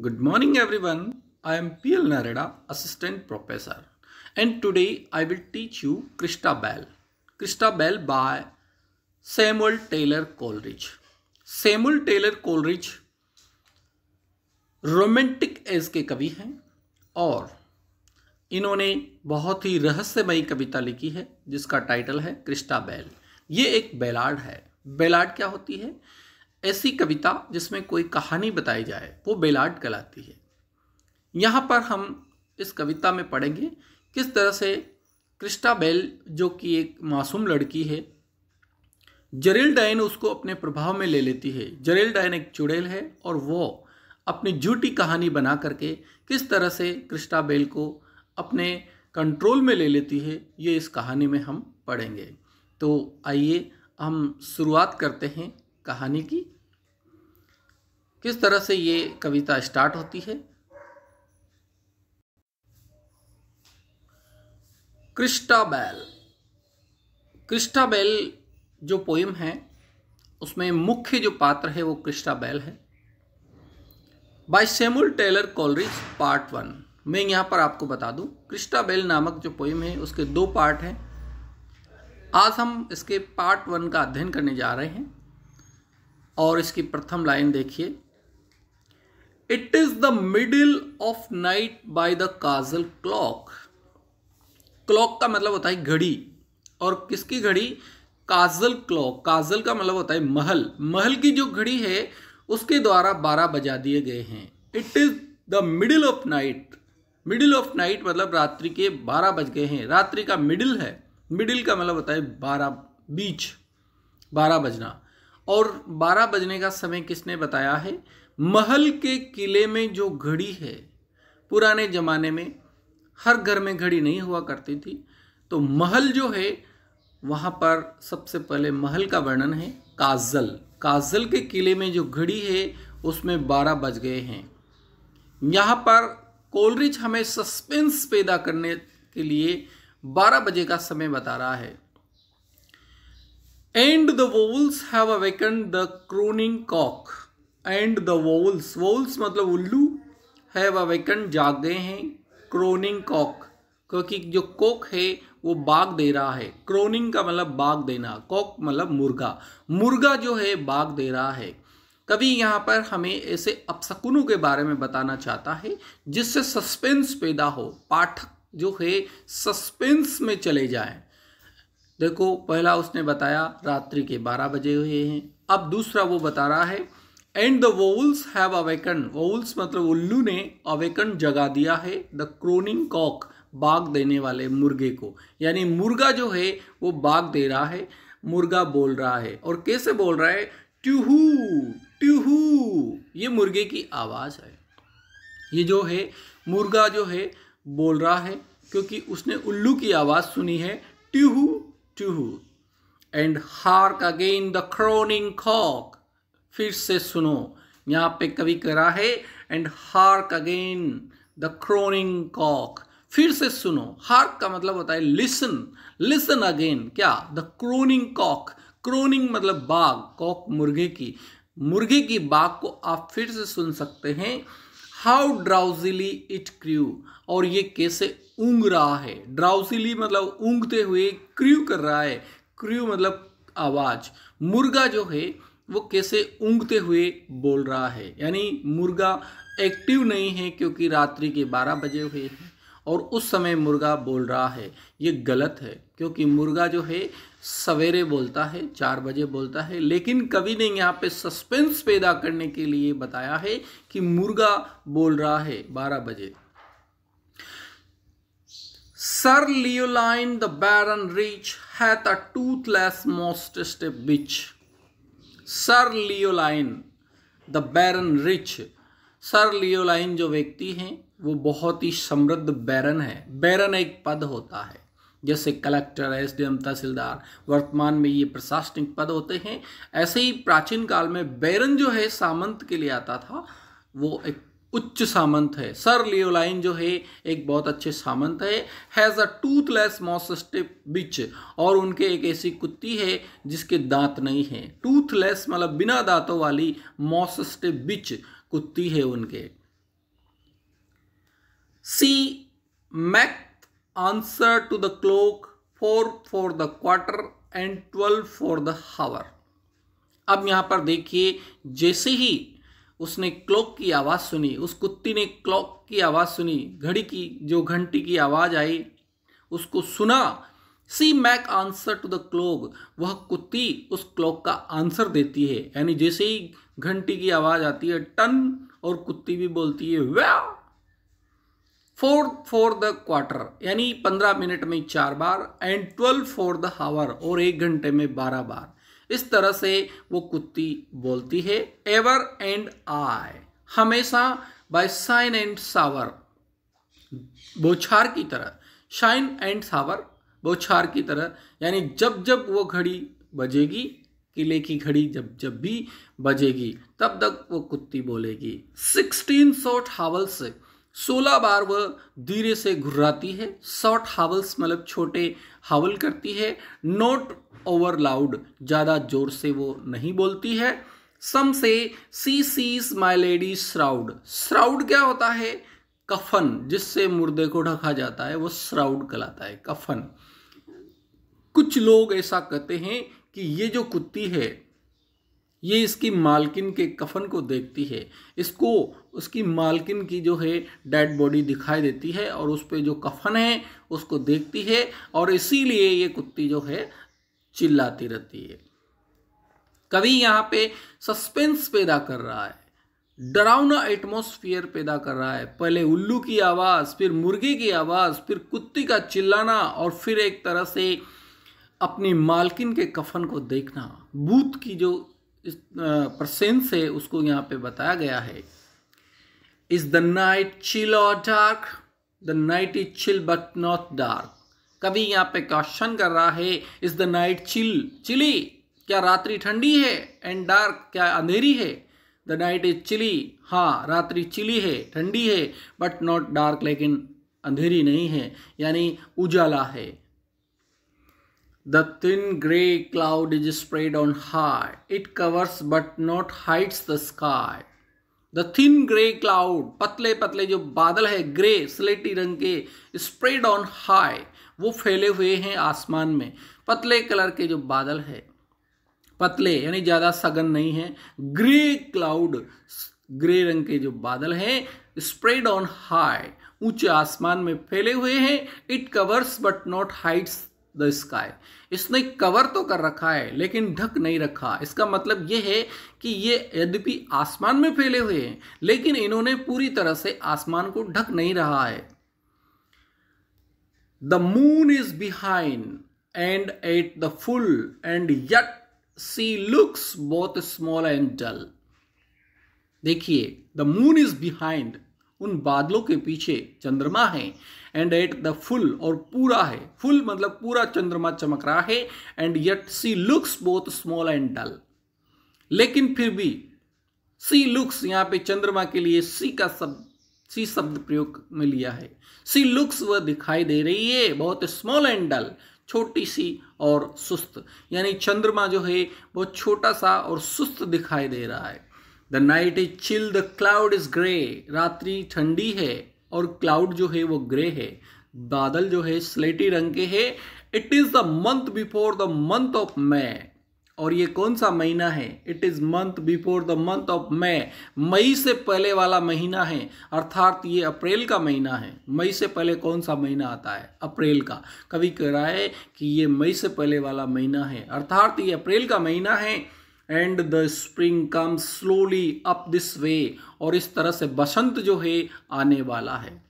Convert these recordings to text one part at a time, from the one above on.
Good morning everyone. I am PL Narada, assistant professor. And today I will teach you Krista Bell. Krista Bell by Samuel Taylor Coleridge. Samuel Taylor Coleridge romantic age के कवि हैं और इन्होंने बहुत ही रहस्यमयी कविता लिखी है जिसका टाइटल है क्रिस्टा क्रिस्टाबेल ये एक बेलाड है बेलाड क्या होती है ऐसी कविता जिसमें कोई कहानी बताई जाए वो बेलाड कहलाती है यहाँ पर हम इस कविता में पढ़ेंगे किस तरह से क्रिस्टा बेल जो कि एक मासूम लड़की है जरेल डायन उसको अपने प्रभाव में ले लेती है जरेल डायन एक चुड़ैल है और वो अपनी झूठी कहानी बना करके किस तरह से क्रिस्टा बेल को अपने कंट्रोल में ले लेती है ये इस कहानी में हम पढ़ेंगे तो आइए हम शुरुआत करते हैं कहानी की किस तरह से ये कविता स्टार्ट होती है क्रिस्टाबेल क्रिस्टाबेल जो पोइम है उसमें मुख्य जो पात्र है वो क्रिस्टाबेल है by Samuel Taylor Coleridge part one मैं यहाँ पर आपको बता दूँ क्रिस्टाबेल नामक जो पोइम है उसके दो पार्ट हैं आज हम इसके पार्ट वन का अध्ययन करने जा रहे हैं और इसकी प्रथम लाइन देखिए it is the middle of night by the castle clock clock का मतलब होता है घड़ी और किसकी घड़ी काजल क्लॉक काजल का मतलब होता है महल महल की जो घड़ी है उसके द्वारा बारह बजा दिए गए हैं it is the middle of night middle of night मतलब रात्रि के बारह बज गए हैं रात्रि का मिडिल है मिडिल का मतलब होता है बारह बीच बारह बजना और 12 बजने का समय किसने बताया है महल के किले में जो घड़ी है पुराने ज़माने में हर घर में घड़ी नहीं हुआ करती थी तो महल जो है वहाँ पर सबसे पहले महल का वर्णन है काजल काजल के किले में जो घड़ी है उसमें बारह बज गए हैं यहाँ पर कोलरिज हमें सस्पेंस पैदा करने के लिए बारह बजे का समय बता रहा है And the vowels have awakened the crooning cock. And the vowels, vowels मतलब उल्लू हैव अवेकन गए हैं क्रोनिंग कॉक क्योंकि जो कोक है वो बाग दे रहा है क्रोनिंग का मतलब बाग देना कॉक मतलब मुर्गा मुर्गा जो है बाग दे रहा है कभी यहाँ पर हमें ऐसे अपसकुनों के बारे में बताना चाहता है जिससे सस्पेंस पैदा हो पाठक जो है सस्पेंस में चले जाएं देखो पहला उसने बताया रात्रि के बारह बजे हुए हैं अब दूसरा वो बता रहा है and the owls have awaken owls मतलब उल्लू ने अवेकन जगा दिया है द क्रोनिंग कॉक बाग देने वाले मुर्गे को यानी मुर्गा जो है वो बाग दे रहा है मुर्गा बोल रहा है और कैसे बोल रहा है ट्यूहू ट्यूहू ये मुर्गे की आवाज़ है ये जो है मुर्गा जो है बोल रहा है क्योंकि उसने उल्लू की आवाज़ सुनी है tu whoo too and hark again the crowing cock फिर से सुनो यहाँ पे कवि कह रहा है and hark again the crowing cock फिर से सुनो हार्क का मतलब होता है लिसन लिसन अगेन क्या द क्रोनिंग कॉक क्रोनिंग मतलब बाघ कॉक मुर्गे की मुर्गे की बाघ को आप फिर से सुन सकते हैं हाउ ड्राउजिली इट क्रू और ये कैसे ऊँग रहा है ड्राउसिली मतलब ऊँगते हुए क्र्यू कर रहा है क्र्यू मतलब आवाज़ मुर्गा जो है वो कैसे ऊँगते हुए बोल रहा है यानी मुर्गा एक्टिव नहीं है क्योंकि रात्रि के बारह बजे हुए हैं और उस समय मुर्गा बोल रहा है ये गलत है क्योंकि मुर्गा जो है सवेरे बोलता है चार बजे बोलता है लेकिन कवि ने यहाँ पे सस्पेंस पैदा करने के लिए बताया है कि मुर्गा बोल रहा है बारह बजे sir Leoline the baron Reach hath a toothless most bitch sir Leoline the baron rich sir Leoline जो व्यक्ति हैं वो बहुत ही समृद्ध बैरन है बैरन एक पद होता है जैसे collector S D M tehsildar वर्तमान में ये प्रशासनिक पद होते हैं ऐसे ही प्राचीन काल में बैरन जो है सामंत के लिए आता था वो एक उच्च सामंत है सर लियोलाइन जो है एक बहुत अच्छे सामंत है हैज़ अ टूथलेस मॉसस्टिप बिच और उनके एक ऐसी कुत्ती है जिसके दांत नहीं है टूथलेस मतलब बिना दांतों वाली मॉसस्टिप बिच कुत्ती है उनके she makes answer to the clock four for the quarter and twelve for the hour अब यहां पर देखिए जैसे ही उसने क्लॉक की आवाज़ सुनी उस कुत्ती ने क्लॉक की आवाज़ सुनी घड़ी की जो घंटी की आवाज़ आई उसको सुना she makes answer to the clock वह कुत्ती उस क्लॉक का आंसर देती है यानी जैसे ही घंटी की आवाज़ आती है टन और कुत्ती भी बोलती है व्या फोर फोर द क्वार्टर यानी पंद्रह मिनट में चार बार and twelve for the hour और एक घंटे में बारह बार इस तरह से वो कुत्ती बोलती है एवर एंड आय हमेशा बाय साइन एंड सावर बोछार की तरह शाइन एंड सावर बोछार की तरह यानी जब जब वो घड़ी बजेगी किले की घड़ी जब जब भी बजेगी तब तक वो कुत्ती बोलेगी सिक्सटीन सौ ठावल से सोलह बार वह धीरे से घुर्राती है शॉर्ट हावल्स मतलब छोटे हावल करती है नोट ओवर लाउड ज़्यादा जोर से वो नहीं बोलती है some say she sees my lady shroud shroud क्या होता है कफन जिससे मुर्दे को ढका जाता है वो श्राउड कहलाता है कफन कुछ लोग ऐसा कहते हैं कि ये जो कुत्ती है ये इसकी मालकिन के कफन को देखती है इसको उसकी मालकिन की जो है डेड बॉडी दिखाई देती है और उस पर जो कफन है उसको देखती है और इसीलिए ये कुत्ती जो है चिल्लाती रहती है कवि यहाँ पे सस्पेंस पैदा कर रहा है डरावना एटमोसफियर पैदा कर रहा है पहले उल्लू की आवाज़ फिर मुर्गी की आवाज़ फिर कुत्ती का चिल्लाना और फिर एक तरह से अपनी मालकिन के कफन को देखना भूत की जो इस परसेंट से उसको यहाँ पे बताया गया है इज द नाइट चिल और dark the night is chill but not dark कभी यहाँ पे क्वेश्चन कर रहा है is the night chill chilly क्या रात्रि ठंडी है एंड डार्क क्या अंधेरी है द नाइट इज चिली हाँ रात्रि चिली है ठंडी है बट नॉट डार्क लेकिन अंधेरी नहीं है यानी उजाला है The thin grey cloud is spread on high. It covers but not hides the sky. The thin grey cloud पतले पतले जो बादल है ग्रे स्लेटी रंग के स्प्रेड ऑन हाई वो फैले हुए हैं आसमान में पतले कलर के जो बादल है पतले यानी ज़्यादा सघन नहीं है ग्रे क्लाउड ग्रे रंग के जो बादल हैं स्प्रेड ऑन हाई ऊंचे आसमान में फैले हुए हैं it covers but not hides the sky इसने कवर तो कर रखा है लेकिन ढक नहीं रखा इसका मतलब ये है कि ये यद्यपि आसमान में फैले हुए हैं लेकिन इन्होंने पूरी तरह से आसमान को ढक नहीं रहा है the moon is behind and at the full and yet she looks बहुत स्मॉल एंड डल देखिए द मून इज बिहाइंड उन बादलों के पीछे चंद्रमा है एंड एट द फुल और पूरा है फुल मतलब पूरा चंद्रमा चमक रहा है and yet she looks both small and dull लेकिन फिर भी सी लुक्स यहाँ पे चंद्रमा के लिए सी का शब्द सी शब्द प्रयोग में लिया है सी लुक्स वह दिखाई दे रही है बहुत स्मॉल एंड डल छोटी सी और सुस्त यानी चंद्रमा जो है बहुत छोटा सा और सुस्त दिखाई दे रहा है the night is chill the cloud is grey रात्रि ठंडी है और क्लाउड जो है वो ग्रे है बादल जो है स्लेटी रंग के है it is the month before the month of May और ये कौन सा महीना है it is month before the month of May मई से पहले वाला महीना है अर्थात ये अप्रैल का महीना है मई से पहले कौन सा महीना आता है अप्रैल का कवि कह रहा है कि ये मई से पहले वाला महीना है अर्थात ये अप्रैल का महीना है and the spring come slowly up this way और इस तरह से बसंत जो है आने वाला है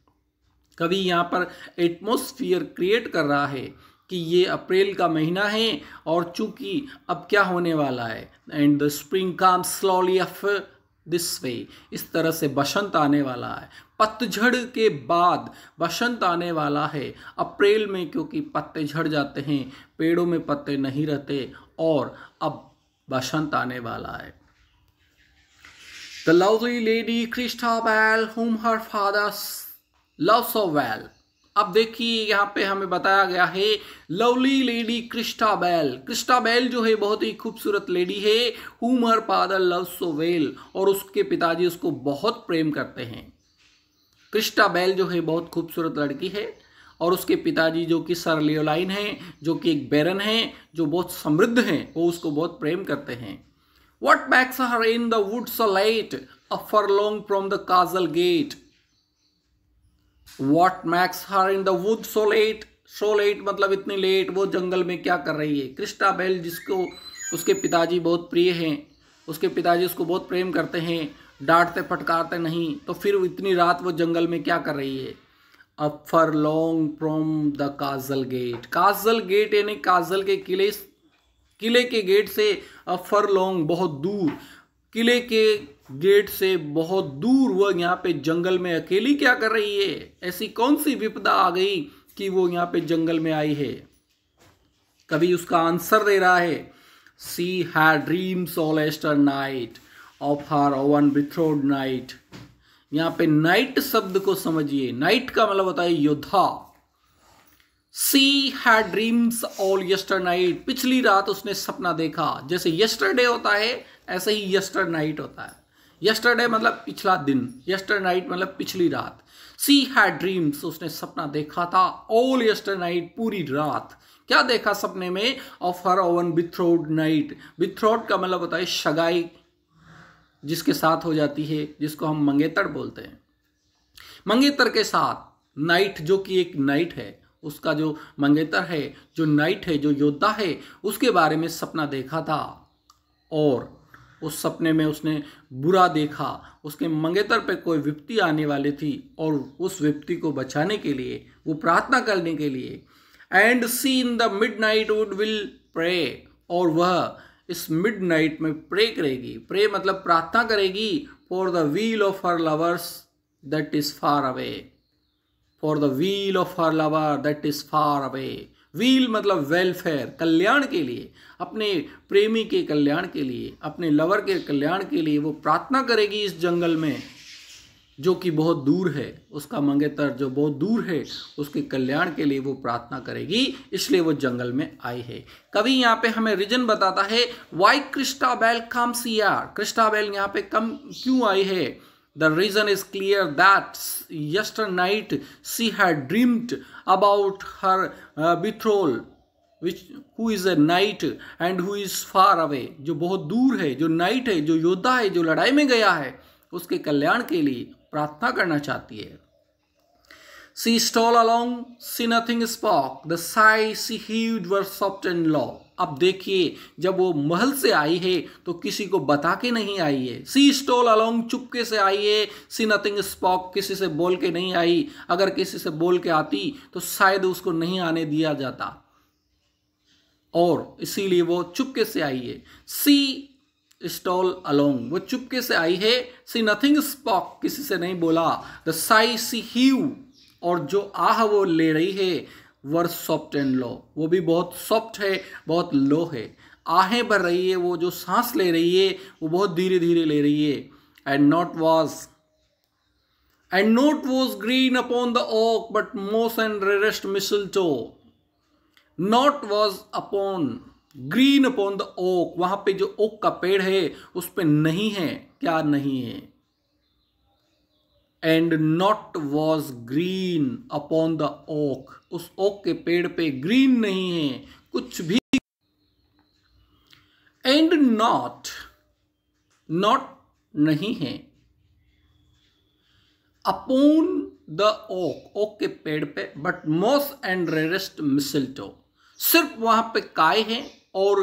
कवि यहाँ पर एटमोसफियर क्रिएट कर रहा है कि ये अप्रैल का महीना है और चूंकि अब क्या होने वाला है and the spring come slowly up this way इस तरह से बसंत आने वाला है पतझड़ के बाद बसंत आने वाला है अप्रैल में क्योंकि पत्ते झड़ जाते हैं पेड़ों में पत्ते नहीं रहते और अब बसंत आने वाला है The lady Christa Christabel, whom her father love so well अब देखिए यहाँ पे हमें बताया गया है लवली लेडी क्रिस्टाबेल क्रिस्टाबेल जो है बहुत ही खूबसूरत लेडी है whom her father love so well और उसके पिताजी उसको बहुत प्रेम करते हैं क्रिस्टाबेल जो है बहुत खूबसूरत लड़की है और उसके पिताजी जो कि सर लियोलाइन हैं जो कि एक बैरन हैं जो बहुत समृद्ध हैं वो उसको बहुत प्रेम करते हैं what makes her in the woods late a furlong from the castle gate what makes her in the wood so late so late मतलब इतनी लेट वो जंगल में क्या कर रही है क्रिस्टा बेल जिसको उसके पिताजी बहुत प्रिय हैं उसके पिताजी उसको बहुत प्रेम करते हैं डांटते फटकारते नहीं तो फिर इतनी रात वो जंगल में क्या कर रही है a furlong from the castle gate castle gate यानी काजल के किले किले के गेट से अपर फर लॉन्ग बहुत दूर किले के गेट से बहुत दूर वह यहाँ पे जंगल में अकेली क्या कर रही है ऐसी कौन सी विपदा आ गई कि वो यहाँ पे जंगल में आई है कभी उसका आंसर दे रहा है she had dreams all yesternight of her own betrothed knight यहां पे नाइट शब्द को समझिए नाइट का मतलब होता है योद्धा सी है ड्रीम्स ऑल यस्टर नाइट पिछली रात उसने सपना देखा जैसे यस्टरडे होता है ऐसे ही यस्टर नाइट होता है यस्टरडे मतलब पिछला दिन यस्टर नाइट मतलब पिछली रात सी है ड्रीम्स उसने सपना देखा था ऑल यस्टर नाइट पूरी रात क्या देखा सपने में of her own betrothed knight betrothed का मतलब होता है शगाई जिसके साथ हो जाती है जिसको हम मंगेतर बोलते हैं मंगेतर के साथ नाइट जो कि एक नाइट है उसका जो मंगेतर है जो नाइट है जो योद्धा है उसके बारे में सपना देखा था और उस सपने में उसने बुरा देखा उसके मंगेतर पे कोई विपत्ति आने वाली थी और उस विपत्ति को बचाने के लिए वो प्रार्थना करने के लिए and she in the midnight wood will pray और वह इस मिड नाइट में प्रे करेगी प्रे मतलब प्रार्थना करेगी for the weal of her lovers that is far away for the weal of her lover that is far away weal मतलब welfare कल्याण के लिए अपने प्रेमी के कल्याण के लिए अपने लवर के कल्याण के लिए वो प्रार्थना करेगी इस जंगल में जो कि बहुत दूर है उसका मंगेतर जो बहुत दूर है उसके कल्याण के लिए वो प्रार्थना करेगी इसलिए वो जंगल में आई है कभी यहाँ पे हमें रीजन बताता है why Christabel come Crista Christabel यहाँ पे कम क्यों आई है the reason is clear that yesternight she है dreamed about her betrothal which who is a knight and who is far away जो बहुत दूर है जो नाइट है जो योद्धा है जो लड़ाई में गया है उसके कल्याण के लिए प्रार्थना करना चाहती है she stole along she nothing spoke the sighs she heaved were soft and low अब देखिए जब वो महल से आई है तो किसी को बता के नहीं आई है सी स्टॉल अलोंग चुपके से आई है सी नथिंग स्पॉक किसी से बोल के नहीं आई अगर किसी से बोल के आती तो शायद उसको नहीं आने दिया जाता और इसीलिए वो चुपके से आई है सी स्टॉल अलोंग वो चुपके से आई है सी नथिंग स्पॉक किसी से नहीं बोला द साई सी ही और जो आह वो ले रही है वर सॉफ्ट एंड लो वो भी बहुत सॉफ्ट है बहुत लो है आहें भर रही है वो जो सांस ले रही है वो बहुत धीरे धीरे ले रही है and naught was and naught was green upon the oak but moss and rarest mistletoe naught was upon green upon the oak वहां पे जो ओक का पेड़ है उस पर नहीं है क्या नहीं है and naught was green upon the oak उस ओक के पेड़ पे ग्रीन नहीं है कुछ भी एंड नॉट नॉट नहीं है अपॉन द ओक ओक के पेड़ पे बट मोस एंड रेरेस्ट मिसल्टो सिर्फ वहां पे काय है और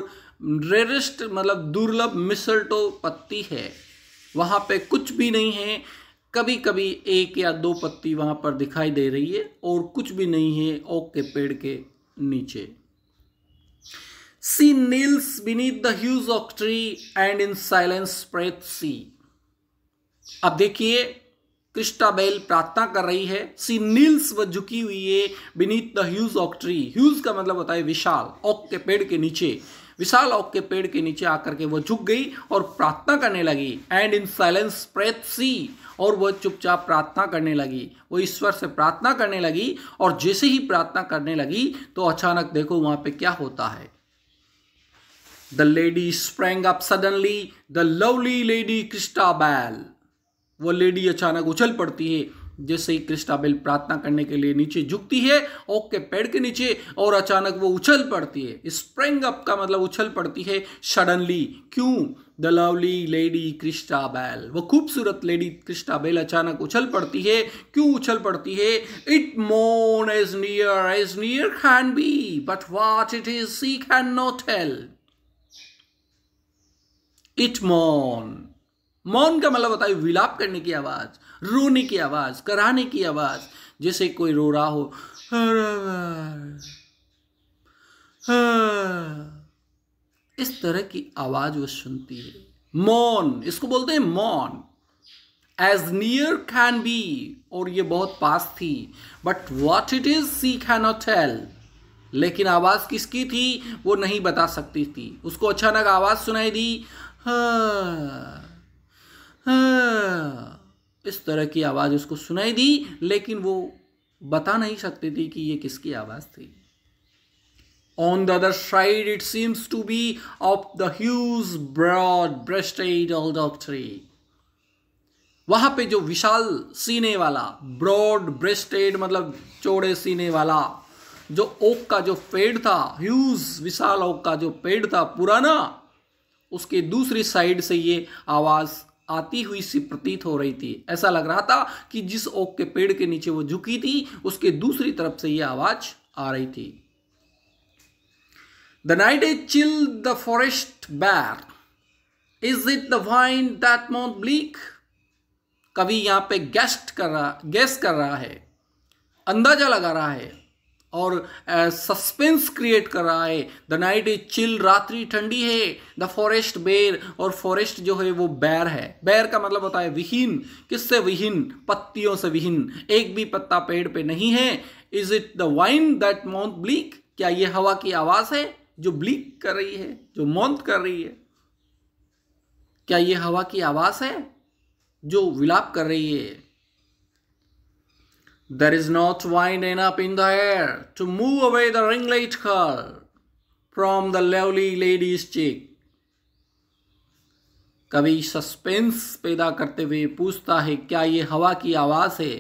रेरेस्ट मतलब दुर्लभ मिसल्टो पत्ती है वहाँ पे कुछ भी नहीं है कभी कभी एक या दो पत्ती वहाँ पर दिखाई दे रही है और कुछ भी नहीं है ओक के पेड़ के नीचे she kneels beneath the huge oak tree and in silence prayeth she अब देखिए क्रिस्टाबेल प्रार्थना कर रही है सी नील्स व झुकी हुई है beneath the huge oak tree huge का मतलब होता है विशाल ऑक के पेड़ के नीचे विशाल ऑक के पेड़ के नीचे आकर के वह झुक गई और प्रार्थना करने लगी एंड इन साइलेंस प्रेथ सी और वह चुपचाप प्रार्थना करने लगी वो ईश्वर से प्रार्थना करने लगी और जैसे ही प्रार्थना करने लगी तो अचानक देखो वहां पे क्या होता है the lady sprang up suddenly the lovely lady Christabel वह लेडी अचानक उछल पड़ती है जैसे ही क्रिस्टाबेल प्रार्थना करने के लिए नीचे झुकती है ओक के पेड़ के नीचे और अचानक वो उछल पड़ती है स्प्रिंग अप का मतलब उछल पड़ती है सडनली क्यों द लवली लेडी क्रिस्टाबेल वो खूबसूरत लेडी क्रिस्टाबेल अचानक उछल पड़ती है क्यों उछल पड़ती है it moan is near is near can be but what it is she can not tell it moan मौन का मतलब होता है विलाप करने की आवाज़ रोने की आवाज़ कराने की आवाज़ जैसे कोई रो रहा हो इस तरह की आवाज़ वो सुनती है मौन इसको बोलते हैं मौन एज नियर कैन बी और ये बहुत पास थी but what it is she can not tell लेकिन आवाज़ किसकी थी वो नहीं बता सकती थी उसको अचानक आवाज़ सुनाई दी हाँ हाँ, इस तरह की आवाज़ उसको सुनाई दी लेकिन वो बता नहीं सकती थी कि ये किसकी आवाज़ थी on the other side it seems to be of the huge broad breasted old tree. वहां पे जो विशाल सीने वाला ब्रॉड ब्रेस्टेड मतलब चौड़े सीने वाला जो ओक का जो पेड़ था ह्यूज विशाल ओक का जो पेड़ था पुराना उसके दूसरी साइड से ये आवाज़ आती हुई सी प्रतीत हो रही थी ऐसा लग रहा था कि जिस ओक के पेड़ के नीचे वो झुकी थी उसके दूसरी तरफ से ये आवाज आ रही थी the night is chill the forest bare is it the wind that moaneth bleak कवि यहां पे गेस्ट कर रहा गेस्ट कर रहा है अंदाजा लगा रहा है और सस्पेंस क्रिएट कर रहा है द नाइट इज चिल रात्रि ठंडी है द फॉरेस्ट बेर और फॉरेस्ट जो है वो बैर है बैर का मतलब होता है विहीन किससे विहीन पत्तियों से विहीन एक भी पत्ता पेड़ पे नहीं है is it the wind that moaneth bleak क्या ये हवा की आवाज़ है जो ब्लीक कर रही है जो मौंत कर रही है क्या ये हवा की आवाज़ है जो विलाप कर रही है There is not wind enough in the air to move away the ringlet curl from the lovely lady's cheek. कवि सस्पेंस पैदा करते हुए पूछता है क्या ये हवा की आवाज है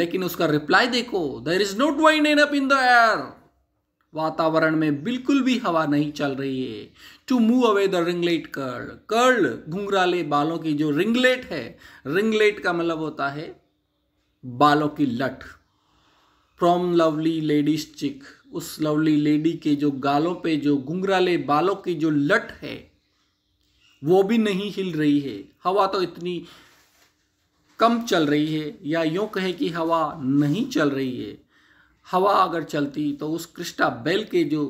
लेकिन उसका रिप्लाई देखो there is no wind enough in the air वातावरण में बिल्कुल भी हवा नहीं चल रही है to move away the ringlet curl curl घुंघराले बालों की जो रिंगलेट है रिंगलेट का मतलब होता है बालों की लट फ्रॉम लवली लेडीज चिक उस लवली लेडी के जो गालों पे जो घुंघराले बालों की जो लट है वो भी नहीं हिल रही है हवा तो इतनी कम चल रही है या यूं कहे कि हवा नहीं चल रही है हवा अगर चलती तो उस क्रिस्टा बेल के जो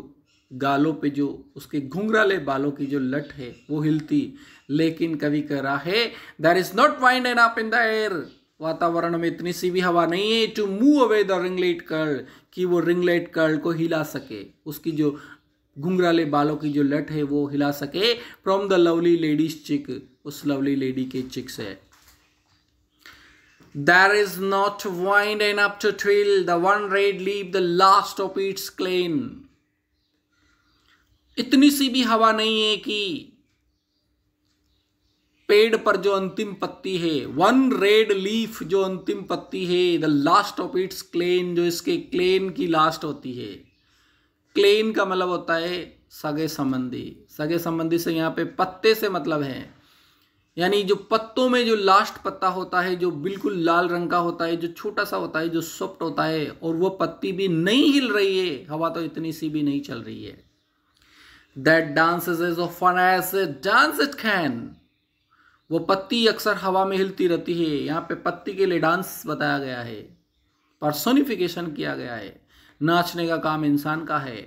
गालों पे जो उसके घुंघराले बालों की जो लट है वो हिलती लेकिन कवि कह रहा है there is not wind enough in the air वातावरण में इतनी सी भी हवा नहीं है to move away the ringlet curl कि वो रिंगलेट कर्ल को हिला सके उसकी जो घुंघराले बालों की जो लट है वो हिला सके फ्रॉम द लवली लेडीज चिक उस लवली लेडी के चिक से is not wind enough to twill the one red leaf the last of its clan इतनी सी भी हवा नहीं है कि पेड़ पर जो अंतिम पत्ती है वन रेड लीफ जो अंतिम पत्ती है the last of its clan जो इसके क्लेन की लास्ट होती है क्लेन का मतलब होता है सगे संबंधी सगे संबंधी से यहाँ पे पत्ते से मतलब है यानी जो पत्तों में जो लास्ट पत्ता होता है जो बिल्कुल लाल रंग का होता है जो छोटा सा होता है जो सॉफ्ट होता है और वो पत्ती भी नहीं हिल रही है हवा तो इतनी सी भी नहीं चल रही है that dance is of fun dance it can वो पत्ती अक्सर हवा में हिलती रहती है यहाँ पे पत्ती के लिए डांस बताया गया है पर्सोनिफिकेशन किया गया है नाचने का काम इंसान का है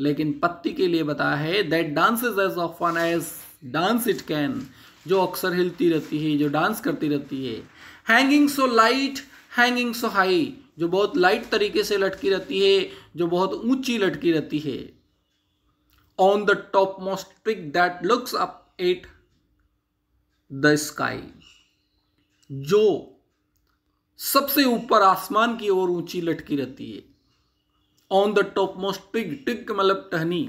लेकिन पत्ती के लिए बताया है that dance is as of one as dance it can जो अक्सर हिलती रहती है जो डांस करती रहती है hanging so light hanging so high जो बहुत लाइट तरीके से लटकी रहती है जो बहुत ऊंची लटकी रहती है on the topmost pick that looks up at the sky जो सबसे ऊपर आसमान की ओर ऊंची लटकी रहती है on the topmost twig twig मतलब टहनी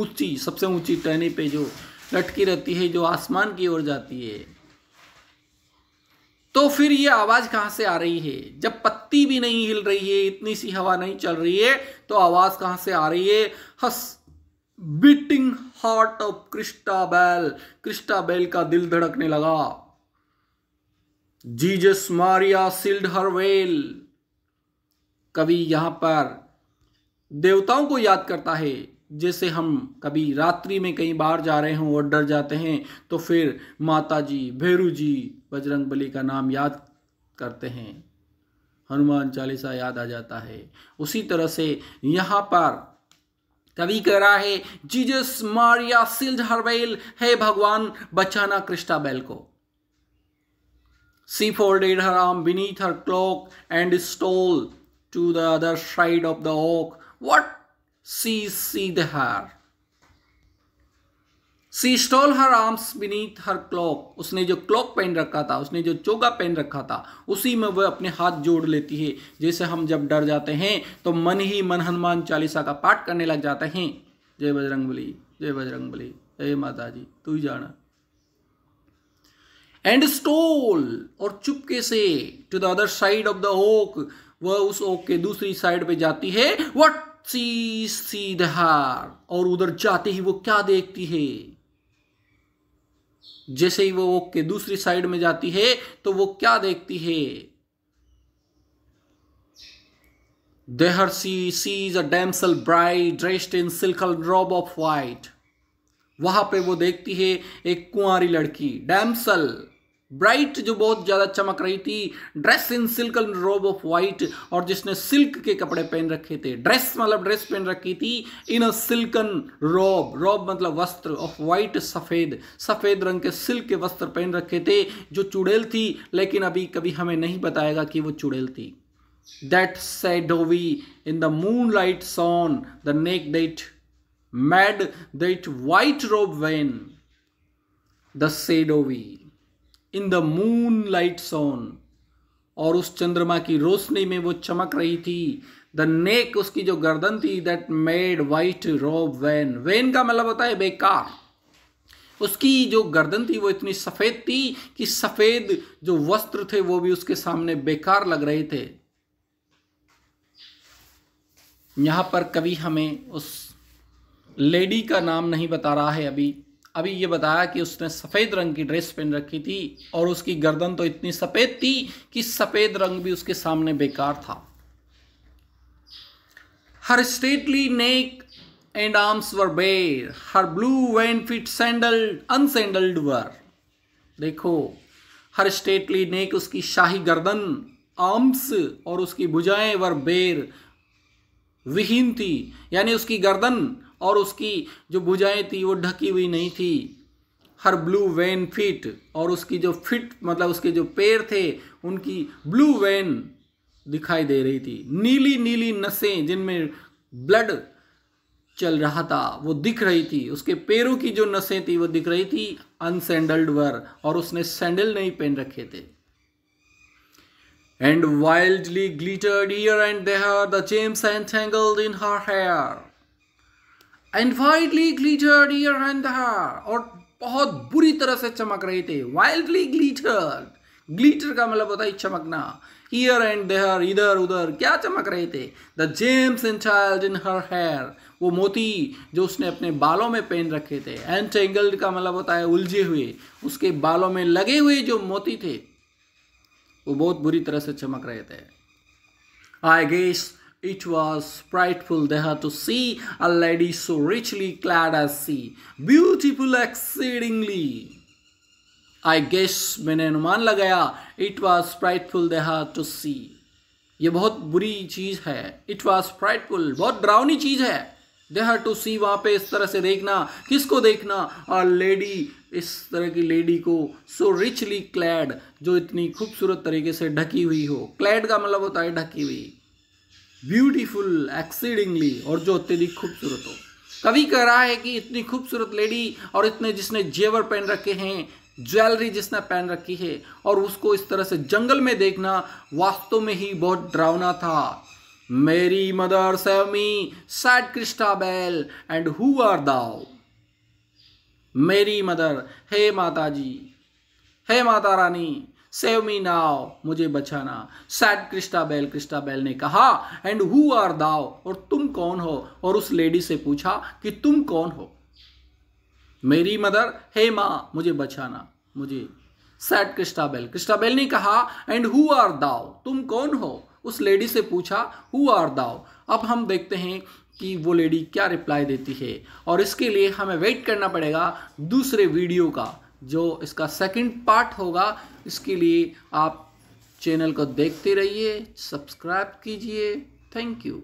ऊंची सबसे ऊंची टहनी पे जो लटकी रहती है जो आसमान की ओर जाती है तो फिर ये आवाज़ कहां से आ रही है जब पत्ती भी नहीं हिल रही है इतनी सी हवा नहीं चल रही है तो आवाज़ कहां से आ रही है hush beating heart of Christabel Christabel का दिल धड़कने लगा जीजस मारिया सिल्ड हरवेल कवि यहाँ पर देवताओं को याद करता है जैसे हम कभी रात्रि में कहीं बाहर जा रहे हों और डर जाते हैं तो फिर माता जी भैरू जी बजरंग बली का नाम याद करते हैं हनुमान चालीसा याद आ जाता है उसी तरह से यहाँ पर कवि कह रहा है जीजस मारिया सिल्ड हरबेल हे भगवान बचाना कृष्णा बैल को सी फोर डेड हर आम beneath her cloak and stole to the other side of the oak what sees she there she stole her arms beneath her cloak उसने जो क्लॉक पहन रखा था उसने जो चोगा पहन रखा था उसी में वह अपने हाथ जोड़ लेती है जैसे हम जब डर जाते हैं तो मन ही मन हनुमान चालीसा का पाठ करने लग जाते हैं जय बजरंग बली जय बजरंग बली जय माता जी तू ही जाना एंड स्टोल और चुपके से to the other side of the oak वह उस ओक के दूसरी साइड पे जाती है वट सी सीधार और उधर जाते ही वो क्या देखती है जैसे ही वो ओक के दूसरी साइड में जाती है तो वो क्या देखती है there she sees a damsel bright dressed in silken drop of white वहां पे वो देखती है एक कुंवारी लड़की डैमसल ब्राइट जो बहुत ज़्यादा चमक रही थी dress in silk and robe of white और जिसने सिल्क के कपड़े पहन रखे थे ड्रेस मतलब ड्रेस पहन रखी थी इन अ सिल्कन रोब रोब मतलब वस्त्र ऑफ वाइट सफ़ेद सफ़ेद रंग के सिल्क के वस्त्र पहन रखे थे जो चुड़ैल थी लेकिन अभी कभी हमें नहीं बताएगा कि वो चुड़ैल थी that shadowy in the moonlight shone the neck that made that white robe wan the shadowy in the moonlight shone और उस चंद्रमा की रोशनी में वो चमक रही थी द नेक उसकी जो गर्दन थी that made white robe wan wan का मतलब होता है बेकार उसकी जो गर्दन थी वो इतनी सफ़ेद थी कि सफ़ेद जो वस्त्र थे वो भी उसके सामने बेकार लग रहे थे यहां पर कवि हमें उस लेडी का नाम नहीं बता रहा है अभी अभी ये बताया कि उसने सफ़ेद रंग की ड्रेस पहन रखी थी और उसकी गर्दन तो इतनी सफ़ेद थी कि सफ़ेद रंग भी उसके सामने बेकार था her stately neck and arms were bare her blue veined feet sandalled unsandalled were देखो हर स्टेटली नेक उसकी शाही गर्दन आर्म्स और उसकी भुजाएं वर बेर विहीन थी यानी उसकी गर्दन और उसकी जो भुजाएं थी वो ढकी हुई नहीं थी हर ब्लू वैन फिट और उसकी जो फिट मतलब उसके जो पैर थे उनकी ब्लू वैन दिखाई दे रही थी नीली नीली नसें जिनमें ब्लड चल रहा था वो दिख रही थी उसके पैरों की जो नसें थी वो दिख रही थी अनसैंडल्ड वर और उसने सैंडल नहीं पहन रखे थे and wildly glittered here and there the gems and in her hair and widely glittered here and और बहुत बुरी तरह से चमक रहे थे वाइल्डली ग्लीटर्ड ग्लीटर का मतलब होता है चमकना ईयर एंड देहर इधर उधर क्या चमक रहे थे the gems in child in her hair वो मोती जो उसने अपने बालों में पहन रखे थे एंड टेंगल्ड का मतलब होता है उलझे हुए उसके बालों में लगे हुए जो मोती थे वो बहुत बुरी तरह से चमक रहे थे I guess It was frightful there to see a lady so richly clad as she, beautiful exceedingly. I guess मैंने अनुमान लगाया it was frightful there to see ये बहुत बुरी चीज़ है इट वॉज frightful, बहुत ड्राउनी चीज़ है देहा टू सी वहां पे इस तरह से देखना किसको देखना और लेडी इस तरह की लेडी को सो रिचली क्लैड जो इतनी खूबसूरत तरीके से ढकी हुई हो क्लैड का मतलब होता है ढकी हुई ब्यूटीफुल एक्सीडिंगली और जो अत्यधिक खूबसूरत हो कवि कह रहा है कि इतनी खूबसूरत लेडी और इतने जिसने जेवर पहन रखे हैं ज्वेलरी जिसने पहन रखी है और उसको इस तरह से जंगल में देखना वास्तव में ही बहुत डरावना था Mary mother save me said Christabel and who art thou Mary mother हे माता जी हे माता रानी सेव मी नाव मुझे बचाना सैड क्रिस्टा बैल क्रिस्टा बैल ने कहा एंड हु आर दाव और तुम कौन हो और उस लेडी से पूछा कि तुम कौन हो मेरी मदर हे माँ मुझे बचाना मुझे सैड क्रिस्टाबेल क्रिस्टाबेल ने कहा एंड हु आर दाव तुम कौन हो उस लेडी से पूछा हु आर दाव अब हम देखते हैं कि वो लेडी क्या रिप्लाई देती है और इसके लिए हमें वेट करना पड़ेगा दूसरे वीडियो का जो इसका सेकंड पार्ट होगा इसके लिए आप चैनल को देखते रहिए सब्सक्राइब कीजिए थैंक यू